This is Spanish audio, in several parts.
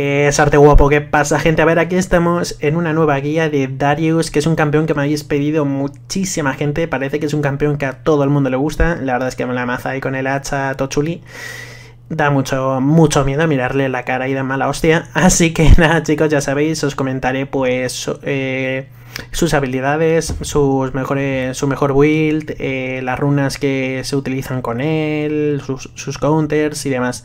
Es arte guapo, ¿qué pasa gente? A ver, aquí estamos en una nueva guía de Darius, que es un campeón que me habéis pedido muchísima gente, parece que es un campeón que a todo el mundo le gusta, la verdad es que me la maza y con el hacha Tochuli, da mucho, mucho miedo mirarle la cara y da mala hostia, así que nada chicos, ya sabéis, os comentaré pues eh, sus habilidades, sus mejores, su mejor build, eh, las runas que se utilizan con él, sus counters y demás.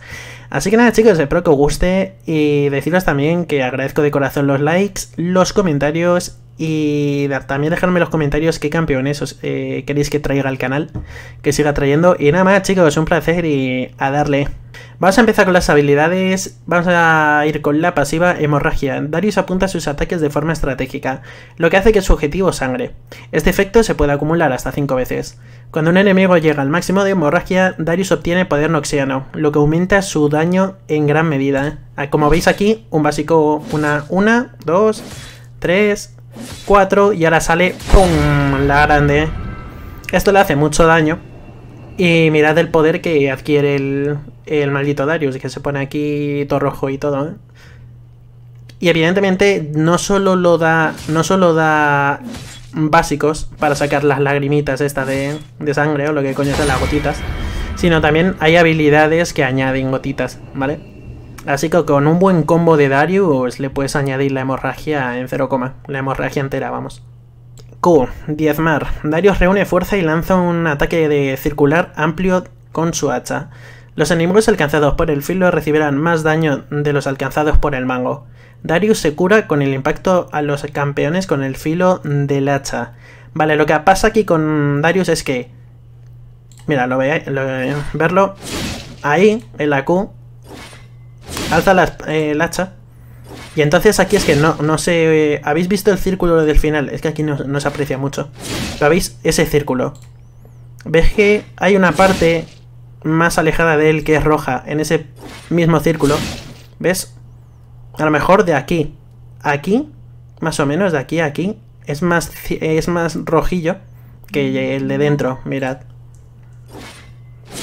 Así que nada chicos, espero que os guste y deciros también que agradezco de corazón los likes, los comentarios y también dejadme en los comentarios qué campeones eh, queréis que traiga al canal, que siga trayendo. Y nada más chicos, un placer y a darle. Vamos a empezar con las habilidades, vamos a ir con la pasiva hemorragia. Darius apunta sus ataques de forma estratégica, lo que hace que su objetivo sangre. Este efecto se puede acumular hasta 5 veces. Cuando un enemigo llega al máximo de hemorragia, Darius obtiene poder noxiano, lo que aumenta su daño en gran medida. Ah, como veis aquí, un básico, una, 2, 3 4 y ahora sale ¡pum! la grande. Esto le hace mucho daño. Y mirad el poder que adquiere el, maldito Darius, que se pone aquí todo rojo y todo. ¿eh? Y evidentemente no solo lo da, no solo da básicos para sacar las lagrimitas esta de, de sangre o lo que coño son las gotitas, sino también hay habilidades que añaden gotitas, ¿vale? Así que con un buen combo de Darius pues, le puedes añadir la hemorragia en 0, la hemorragia entera, vamos. Q. Mar Darius reúne fuerza y lanza un ataque de circular amplio con su hacha. Los enemigos alcanzados por el filo recibirán más daño de los alcanzados por el mango. Darius se cura con el impacto a los campeones con el filo del hacha. Vale, lo que pasa aquí con Darius es que... Mira, lo, veis, verlo ahí, en la Q, alza la, eh, el hacha. Y entonces aquí es que no, no se... Eh, ¿Habéis visto el círculo del final? Es que aquí no, se aprecia mucho. ¿Lo habéis? Ese círculo. ¿Ves que hay una parte más alejada de él que es roja? En ese mismo círculo. ¿Ves? A lo mejor de aquí. Aquí, más o menos, de aquí a aquí. Es más, es más rojillo que el de dentro, mirad.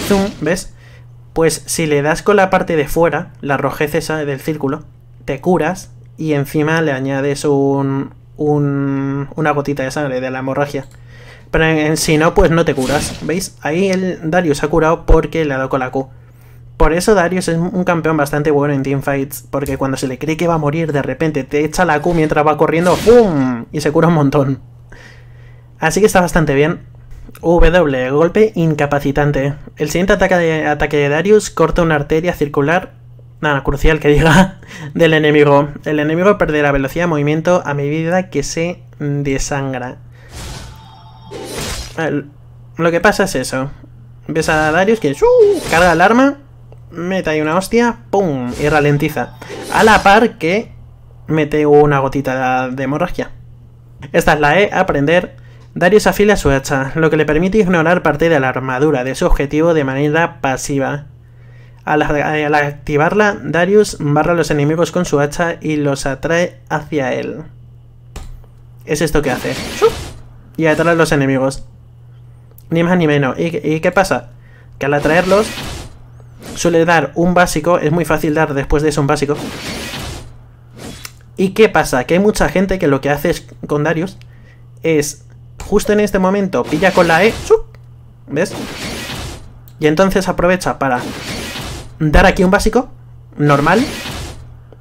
Zoom, ¿ves? Pues si le das con la parte de fuera, la rojez esa del círculo, te curas y encima le añades un, un, una gotita de sangre de la hemorragia. Pero si no, pues no te curas. ¿Veis? Ahí el Darius ha curado porque le ha dado con la Q. Por eso Darius es un campeón bastante bueno en teamfights, porque cuando se le cree que va a morir, de repente te echa la Q mientras va corriendo, ¡pum! Y se cura un montón. Así que está bastante bien. W, golpe incapacitante. El siguiente ataque de, ataque de Darius corta una arteria circular, nada, crucial que diga, del enemigo. El enemigo perderá velocidad de movimiento a medida que se desangra. lo que pasa es eso. Ves a Darius que uh, carga el arma, mete ahí una hostia, ¡pum! y ralentiza. A la par que mete una gotita de hemorragia. Esta es la E, aprender Darius afila su hacha, lo que le permite ignorar parte de la armadura de su objetivo de manera pasiva. Al, eh, activarla, Darius barra a los enemigos con su hacha y los atrae hacia él. Es esto que hace. Y atrae a los enemigos. Ni más ni menos. ¿Y, qué pasa? Que al atraerlos, suele dar un básico, es muy fácil dar después de eso un básico. ¿Y qué pasa? Que hay mucha gente que lo que hace con Darius es justo en este momento pilla con la E. ¿Ves? Y entonces aprovecha para dar aquí un básico. Normal.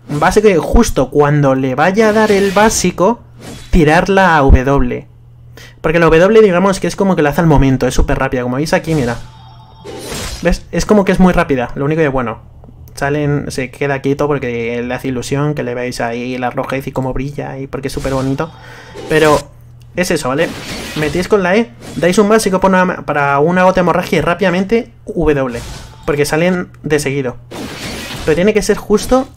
Un básico y justo cuando le vaya a dar el básico, tirarla a W. Porque la W digamos que es como que la hace al momento, es súper rápida. Como veis aquí, mira. ¿Ves? Es como que es muy rápida. Lo único que bueno. Salen, se queda quieto porque le hace ilusión que le veáis ahí la rojez y cómo brilla y porque es súper bonito. Pero es eso, ¿vale? Metéis con la E, dais un básico para una, para una gota hemorragia y rápidamente W. Porque salen de seguido. Pero tiene que ser justo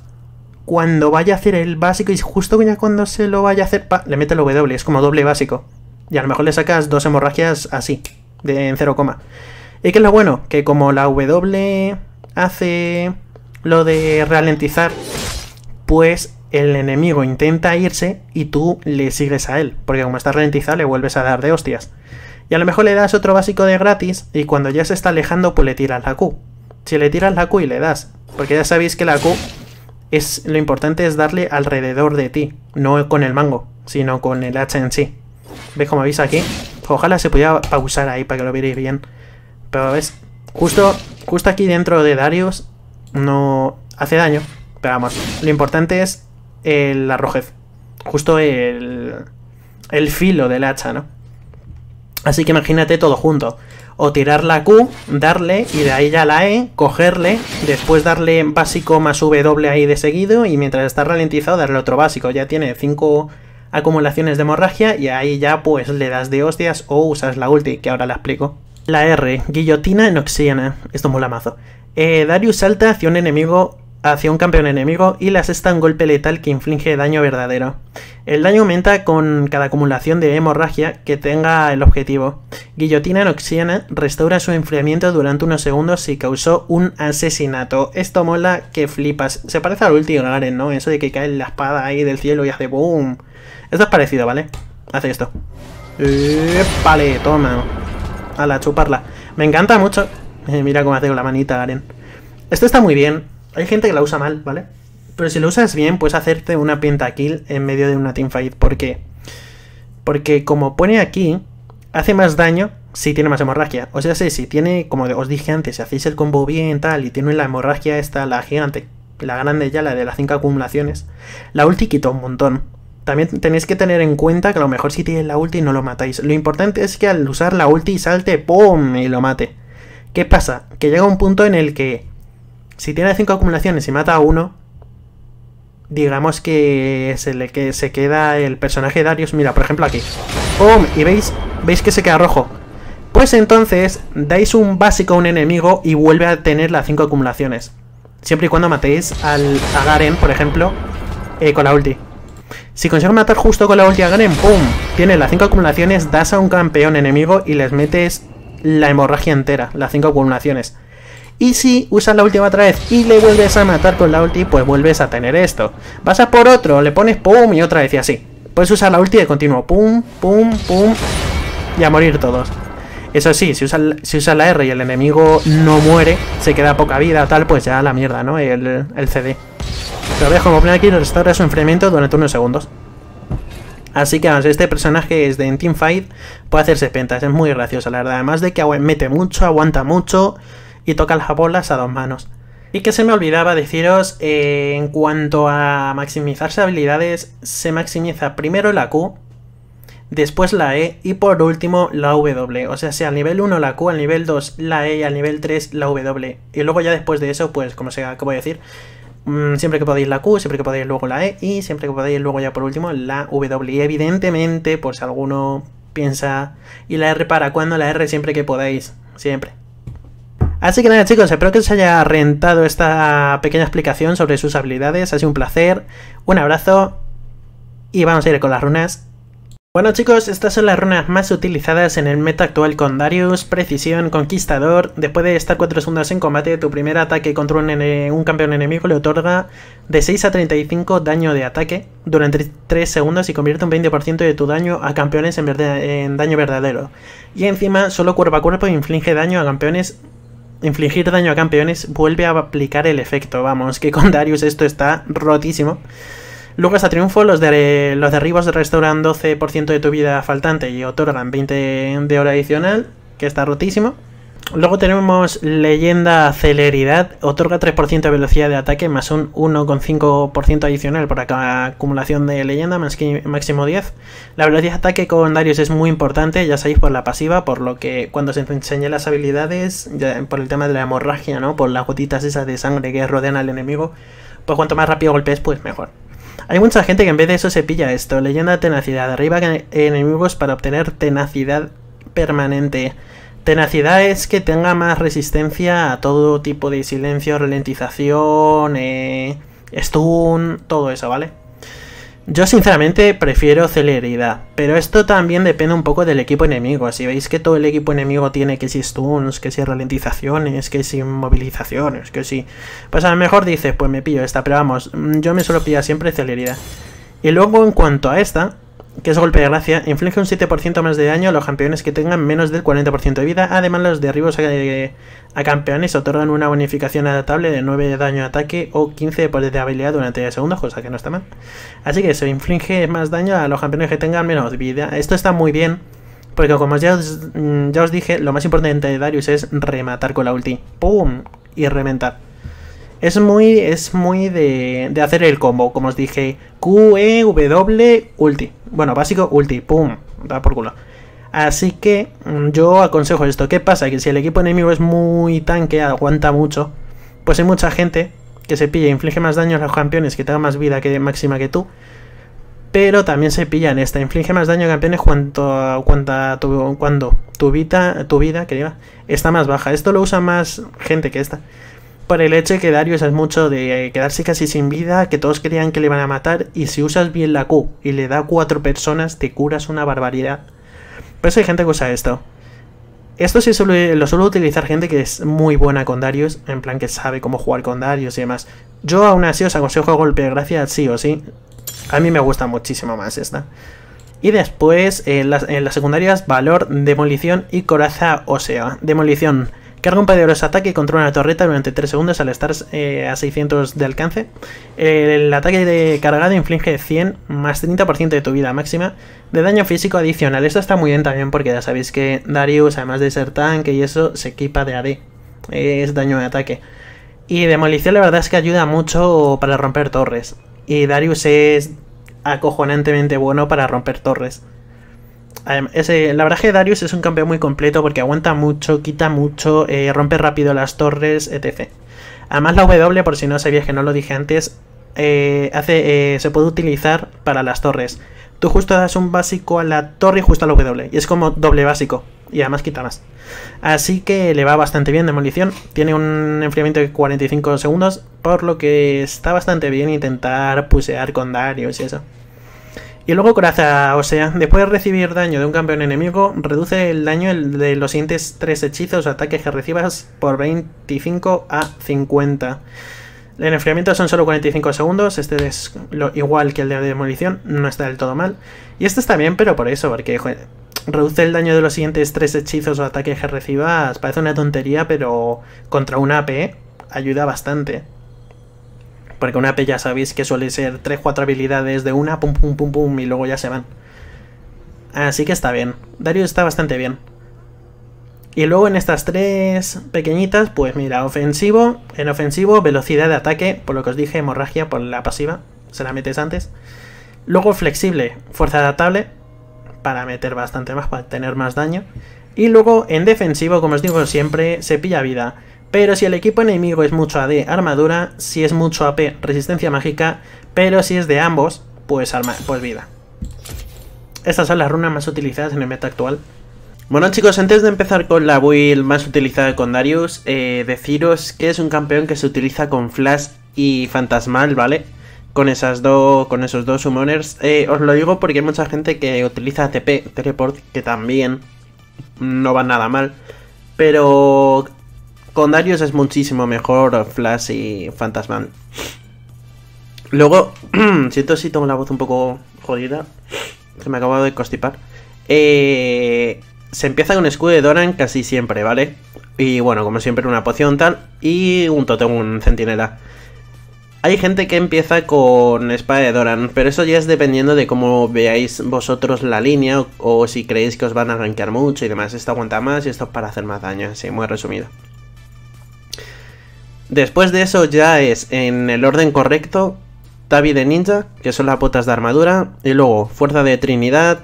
cuando vaya a hacer el básico y justo ya cuando se lo vaya a hacer, le mete el W, es como doble básico. Y a lo mejor le sacas dos hemorragias así, de, en coma. ¿Y qué es lo bueno? Que como la W hace lo de ralentizar, pues el enemigo intenta irse y tú le sigues a él, porque como está ralentizado le vuelves a dar de hostias. Y a lo mejor le das otro básico de gratis y cuando ya se está alejando pues le tiras la Q. Si le tiras la Q y le das, porque ya sabéis que la Q es lo importante es darle alrededor de ti, no con el mango, sino con el H en sí. ¿Veis como veis aquí? Ojalá se pudiera pausar ahí para que lo vierais bien. Pero ves, justo, justo aquí dentro de Darius no hace daño. Pero vamos, lo importante es el, la rojez, justo el, el filo del hacha, ¿no? Así que imagínate todo junto. O tirar la Q, darle y de ahí ya la E, cogerle, después darle básico más W ahí de seguido y mientras está ralentizado darle otro básico. Ya tiene 5 acumulaciones de hemorragia y ahí ya pues le das de hostias o usas la ulti, que ahora la explico. La R, guillotina en Oxiana. Esto mola mazo. Eh, Darius salta hacia un enemigo hacia un campeón enemigo y le asesta un golpe letal que inflige daño verdadero. El daño aumenta con cada acumulación de hemorragia que tenga el objetivo. Guillotina Noxiana restaura su enfriamiento durante unos segundos si causó un asesinato. Esto mola que flipas. Se parece al último Garen, ¿no? Eso de que cae la espada ahí del cielo y hace boom. Esto es parecido, ¿vale? Hace esto. Eh, vale, toma. A la chuparla. Me encanta mucho. Eh, mira cómo hace con la manita Garen. Esto está muy bien. Hay gente que la usa mal, ¿vale? Pero si lo usas bien, puedes hacerte una pinta kill en medio de una teamfight. ¿Por qué? Porque como pone aquí, hace más daño si tiene más hemorragia. O sea, si, si tiene, como os dije antes, si hacéis el combo bien tal y tiene la hemorragia esta, la gigante, la grande ya, la de las cinco acumulaciones, la ulti quita un montón. También tenéis que tener en cuenta que a lo mejor si tiene la ulti no lo matáis. Lo importante es que al usar la ulti salte, ¡pum! y lo mate. ¿Qué pasa? Que llega un punto en el que si tiene 5 acumulaciones y mata a uno, digamos que se le que se queda el personaje de Darius. Mira, por ejemplo aquí. ¡Pum! Y veis, veis que se queda rojo. Pues entonces dais un básico a un enemigo y vuelve a tener las 5 acumulaciones. Siempre y cuando matéis al, a Garen, por ejemplo, eh, con la ulti. Si consigo matar justo con la ulti a Garen, ¡pum! Tiene las 5 acumulaciones, das a un campeón enemigo y les metes la hemorragia entera, las 5 acumulaciones. Y si usas la última otra vez y le vuelves a matar con la ulti, pues vuelves a tener esto. Vas a por otro, le pones pum y otra vez y así. Puedes usar la ulti de continuo, pum, pum, pum, y a morir todos. Eso sí, si usas si usa la R y el enemigo no muere, se queda poca vida o tal, pues ya la mierda, ¿no? El, CD. Pero veas como pone aquí, restaura su enfriamiento durante unos segundos. Así que vamos, este personaje es de en puede hacerse pentas, es muy gracioso, la verdad. Además de que mete mucho, aguanta mucho y toca las bolas a dos manos. Y que se me olvidaba deciros, eh, en cuanto a maximizarse habilidades, se maximiza primero la Q, después la E y por último la W. O sea, sea al nivel 1 la Q, al nivel 2 la E y al nivel 3 la W. Y luego ya después de eso, pues como se voy a decir, mm, siempre que podáis la Q, siempre que podáis luego la E y siempre que podáis luego ya por último la W. Y evidentemente, por pues, si alguno piensa, ¿y la R para cuando La R siempre que podáis, siempre. Así que nada chicos, espero que os haya rentado esta pequeña explicación sobre sus habilidades. Ha sido un placer, un abrazo y vamos a ir con las runas. Bueno chicos, estas son las runas más utilizadas en el meta actual con Darius, Precisión, Conquistador. Después de estar 4 segundos en combate, tu primer ataque contra un, campeón enemigo le otorga de 6 a 35 daño de ataque durante 3 segundos y convierte un 20% de tu daño a campeones en, en, daño verdadero. Y encima, solo cuerpo a cuerpo inflige daño a campeones infligir daño a campeones vuelve a aplicar el efecto. Vamos, que con Darius esto está rotísimo. Luego a triunfo, los, de, los derribos restauran 12% de tu vida faltante y otorgan 20 de hora adicional, que está rotísimo. Luego tenemos leyenda celeridad, otorga 3% de velocidad de ataque más un 1,5% adicional por acumulación de leyenda, máximo 10. La velocidad de ataque con Darius es muy importante, ya sabéis por la pasiva, por lo que cuando se enseñe las habilidades, por el tema de la hemorragia, ¿no? Por las gotitas esas de sangre que rodean al enemigo, pues cuanto más rápido golpes, pues mejor. Hay mucha gente que en vez de eso se pilla esto, leyenda tenacidad, arriba enemigos para obtener tenacidad permanente. Tenacidad es que tenga más resistencia a todo tipo de silencio, ralentización, eh, stun, todo eso, ¿vale? Yo sinceramente prefiero celeridad, pero esto también depende un poco del equipo enemigo. Si veis que todo el equipo enemigo tiene que si stuns, que si ralentizaciones, que si movilizaciones, que si... Pues a lo mejor dices, pues me pillo esta, pero vamos, mm, yo me suelo pillar siempre celeridad. Y luego en cuanto a esta, que es golpe de gracia, inflige un 7% más de daño a los campeones que tengan menos del 40% de vida. Además, los derribos a, a, campeones otorgan una bonificación adaptable de 9 de daño de ataque o 15 de poder de habilidad durante 10 segundos, cosa que no está mal. Así que eso, inflige más daño a los campeones que tengan menos vida. Esto está muy bien, porque como ya os, mm, ya os dije, lo más importante de Darius es rematar con la ulti. ¡Pum! Y reventar. Es muy, es muy de, de hacer el combo, como os dije. Q, E, W, ulti. Bueno, básico, ulti, pum, da por culo. Así que mm, yo aconsejo esto. ¿Qué pasa? Que si el equipo enemigo es muy tanque, aguanta mucho, pues hay mucha gente que se pilla, inflige más daño a los campeones que tengan más vida que máxima que tú. Pero también se pilla en esta, inflige más daño a campeones cuanto, a tu, cuando tu vida, tu vida está más baja. Esto lo usa más gente que esta por el hecho que Darius es mucho de eh, quedarse casi sin vida, que todos creían que le van a matar, y si usas bien la Q y le da cuatro personas, te curas una barbaridad. Por eso hay gente que usa esto. Esto sí lo suelo utilizar gente que es muy buena con Darius, en plan que sabe cómo jugar con Darius y demás. Yo aún así os aconsejo golpe de gracia sí o sí. A mí me gusta muchísimo más esta. Y después, en las, en las secundarias, valor, demolición y coraza sea, Demolición Carga un poderoso ataque y controla una torreta durante 3 segundos al estar eh, a 600 de alcance. El ataque de cargado inflige 100 más 30% de tu vida máxima de daño físico adicional. Esto está muy bien también porque ya sabéis que Darius, además de ser tanque y eso, se equipa de AD. Es daño de ataque. Y demolición la verdad es que ayuda mucho para romper torres. Y Darius es acojonantemente bueno para romper torres. Ese, la verdad que Darius es un campeón muy completo porque aguanta mucho, quita mucho, eh, rompe rápido las torres, etc. Además la W, por si no sabías que no lo dije antes, eh, eh, se puede utilizar para las torres. Tú justo das un básico a la torre y justo a la W. Y es como doble básico. Y además quita más. Así que le va bastante bien demolición. Tiene un enfriamiento de 45 segundos. Por lo que está bastante bien intentar pusear con Darius y eso. Y luego coraza, o sea, después de recibir daño de un campeón enemigo, reduce el daño de los siguientes 3 hechizos o ataques que recibas por 25 a 50. El enfriamiento son solo 45 segundos, este es lo, igual que el de demolición, no está del todo mal. Y este está bien, pero por eso, porque reduce el daño de los siguientes tres hechizos o ataques que recibas, parece una tontería, pero contra un AP ayuda bastante. Porque una AP ya sabéis que suele ser 3-4 habilidades de una, pum pum pum pum, y luego ya se van. Así que está bien. Darius está bastante bien. Y luego en estas tres pequeñitas, pues mira, ofensivo, en ofensivo, velocidad de ataque, por lo que os dije, hemorragia por la pasiva, se la metes antes. Luego flexible, fuerza adaptable, para meter bastante más, para tener más daño. Y luego en defensivo, como os digo siempre, se pilla vida. Pero si el equipo enemigo es mucho AD, armadura, si es mucho AP, resistencia mágica, pero si es de ambos, pues, pues, vida. Estas son las runas más utilizadas en el meta actual. Bueno chicos, antes de empezar con la build más utilizada con Darius, eh, deciros que es un campeón que se utiliza con Flash y Fantasmal, ¿vale? Con, esas dos, con esos dos summoners. Eh, os lo digo porque hay mucha gente que utiliza TP, Teleport, que también no va nada mal. Pero con Darius es muchísimo mejor Flash y Fantasman. Luego, siento si tengo la voz un poco jodida. Se me acabado de constipar. Eh, se empieza con escudo de Doran casi siempre, ¿vale? Y bueno, como siempre, una poción tal. Y un totem, un centinela. Hay gente que empieza con espada de Doran, pero eso ya es dependiendo de cómo veáis vosotros la línea o, si creéis que os van a rankear mucho y demás. Esto aguanta más y esto es para hacer más daño, así muy resumido. Después de eso ya es en el orden correcto Tabi de Ninja, que son las botas de armadura, y luego Fuerza de Trinidad,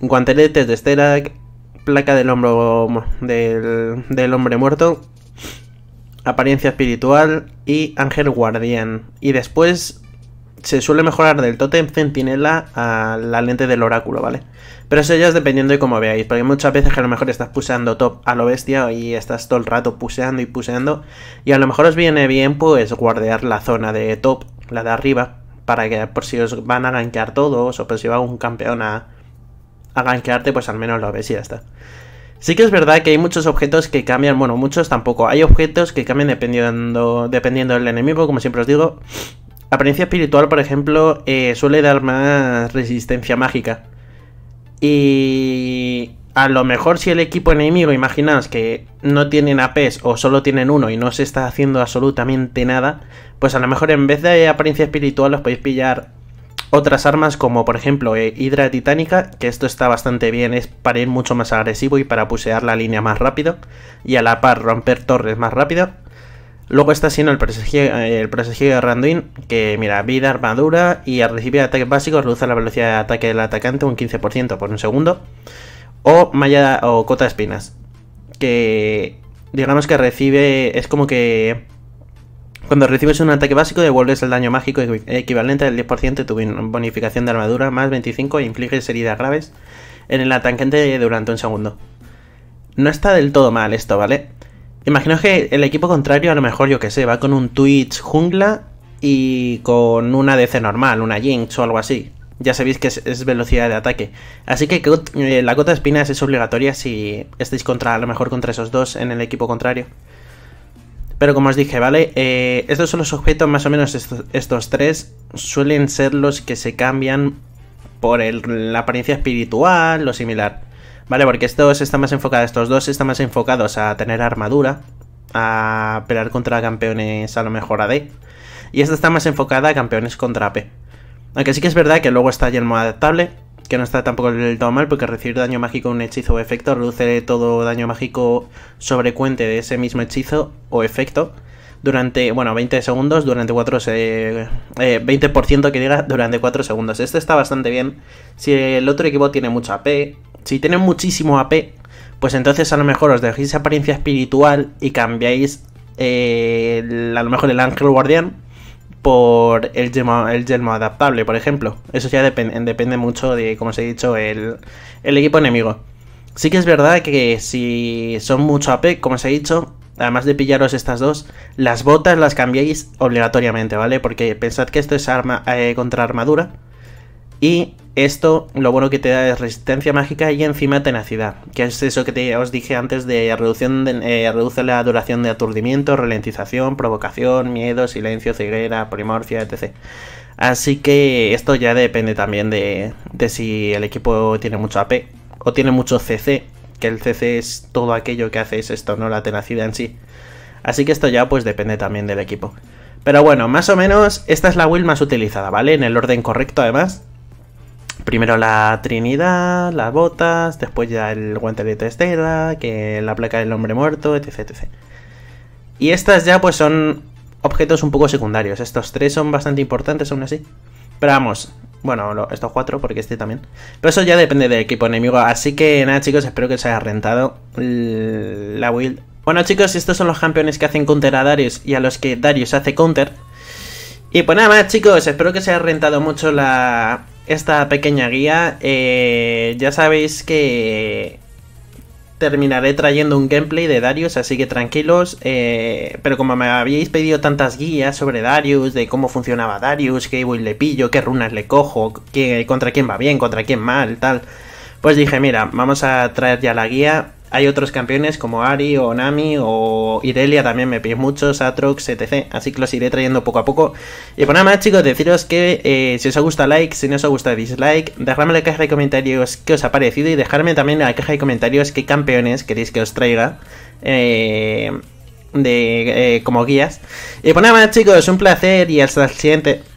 Guanteletes de Sterak, Placa del Hombro del, del Hombre Muerto, Apariencia Espiritual y Ángel Guardián. Y después se suele mejorar del Totem Centinela a la lente del oráculo, ¿vale? Pero eso ya es dependiendo de cómo veáis, porque muchas veces que a lo mejor estás puseando top a lo bestia y estás todo el rato puseando y puseando, y a lo mejor os viene bien pues guardear la zona de top, la de arriba, para que por si os van a ganquear todos o por si va un campeón a, a gankearte, pues al menos lo ves y ya está. Sí que es verdad que hay muchos objetos que cambian, bueno, muchos tampoco. Hay objetos que cambian dependiendo, dependiendo del enemigo, como siempre os digo. La apariencia espiritual, por ejemplo, eh, suele dar más resistencia mágica. Y a lo mejor si el equipo enemigo, imaginaos que no tienen APs o solo tienen uno y no se está haciendo absolutamente nada, pues a lo mejor en vez de apariencia espiritual os podéis pillar otras armas como por ejemplo eh, Hydra Titánica, que esto está bastante bien, es para ir mucho más agresivo y para pusear la línea más rápido y a la par romper torres más rápido. Luego está siendo el presagio eh, el de Randuin, que mira, vida, armadura y al recibir ataques básicos reduce la velocidad de ataque del atacante un 15% por un segundo. O malla o cota espinas, que digamos que recibe, es como que cuando recibes un ataque básico devuelves el daño mágico equivalente al 10% de tu bonificación de armadura más 25 e infliges heridas graves en el atacante durante un segundo. No está del todo mal esto, ¿vale? vale Imaginaos que el equipo contrario, a lo mejor, yo que sé, va con un Twitch jungla y con una DC normal, una Jinx o algo así. Ya sabéis que es, velocidad de ataque. Así que eh, la gota de espinas es obligatoria si estáis contra, a lo mejor contra esos dos en el equipo contrario. Pero como os dije, ¿vale? Eh, estos son los objetos, más o menos estos, tres suelen ser los que se cambian por la apariencia espiritual o similar. Vale, porque estos más estos dos están más enfocados a tener armadura, a pelear contra campeones a lo mejor AD. Y esta está más enfocada a campeones contra AP. Aunque sí que es verdad que luego está Yelmo adaptable, que no está tampoco del todo mal, porque recibir daño mágico un hechizo o efecto reduce todo daño mágico sobrecuente de ese mismo hechizo o efecto durante, bueno, 20 segundos, durante 4 eh, 20% que llega durante 4 segundos. Este está bastante bien. Si el otro equipo tiene mucha AP si tienen muchísimo AP, pues entonces a lo mejor os dejéis apariencia espiritual y cambiáis eh, a lo mejor el ángel guardián por el yelmo, el adaptable, por ejemplo. Eso ya depende, mucho de, como os he dicho, el, equipo enemigo. Sí que es verdad que si son mucho AP, como os he dicho, además de pillaros estas dos, las botas las cambiáis obligatoriamente, ¿vale? Porque pensad que esto es arma, eh, contra armadura. Y esto lo bueno que te da es resistencia mágica y encima tenacidad, que es eso que te, os dije antes de reducción eh, reduce la duración de aturdimiento, ralentización, provocación, miedo, silencio, ceguera, primorcia, etc. Así que esto ya depende también de, si el equipo tiene mucho AP o tiene mucho CC, que el CC es todo aquello que hace esto, no la tenacidad en sí. Así que esto ya pues depende también del equipo. Pero bueno, más o menos esta es la build más utilizada, ¿vale? En el orden correcto además. Primero la Trinidad, las botas, después ya el guantelete de Estela, que la placa del hombre muerto, etc, etc. Y estas ya pues son objetos un poco secundarios. Estos tres son bastante importantes aún así. Pero vamos, bueno, estos cuatro, porque este también. Pero eso ya depende del equipo enemigo. Así que nada, chicos, espero que se haya rentado la build. Bueno, chicos, estos son los campeones que hacen counter a Darius y a los que Darius hace counter. Y pues nada más, chicos, espero que se haya rentado mucho la, esta pequeña guía. Eh, ya sabéis que terminaré trayendo un gameplay de Darius, así que tranquilos. Eh, pero como me habíais pedido tantas guías sobre Darius, de cómo funcionaba Darius, qué voy le pillo, qué runas le cojo, qué, contra quién va bien, contra quién mal, tal. Pues dije, mira, vamos a traer ya la guía hay otros campeones como Ari o Nami o Irelia también me piden muchos, Atrox, etc. Así que los iré trayendo poco a poco. Y por pues nada más chicos, deciros que eh, si os ha gustado like, si no os ha gustado dislike, dejadme en la caja de comentarios qué os ha parecido y dejadme también en la caja de comentarios qué campeones queréis que os traiga. Eh, de, eh, como guías. Y pues nada más chicos, un placer y hasta el siguiente.